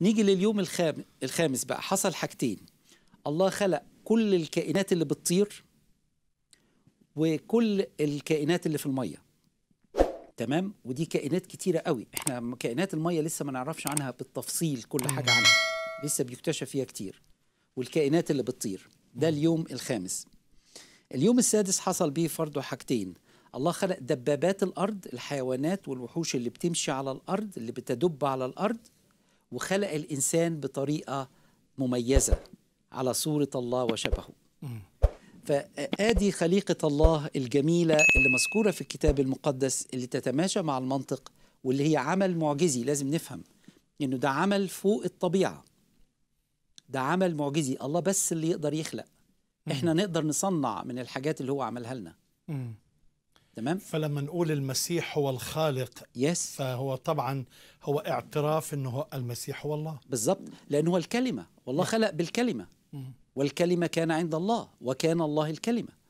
نيجي لليوم الخام الخامس بقى حصل حاجتين الله خلق كل الكائنات اللي بتطير وكل الكائنات اللي في الميه تمام ودي كائنات كتيره قوي احنا كائنات الميه لسه ما نعرفش عنها بالتفصيل كل حاجه عنها لسه بيكتشف فيها كتير والكائنات اللي بتطير ده اليوم الخامس اليوم السادس حصل بيه فرضه حاجتين الله خلق دبابات الارض الحيوانات والوحوش اللي بتمشي على الارض اللي بتدب على الارض وخلق الإنسان بطريقة مميزة على صورة الله وشبهه فآدي خليقة الله الجميلة اللي مذكورة في الكتاب المقدس اللي تتماشى مع المنطق واللي هي عمل معجزي لازم نفهم إنه ده عمل فوق الطبيعة ده عمل معجزي الله بس اللي يقدر يخلق احنا نقدر نصنع من الحاجات اللي هو عملها لنا تمام فلما نقول المسيح هو الخالق يس فهو طبعا هو اعتراف انه المسيح هو الله بالضبط لانه هو الكلمه والله نعم. خلق بالكلمه والكلمه كان عند الله وكان الله الكلمه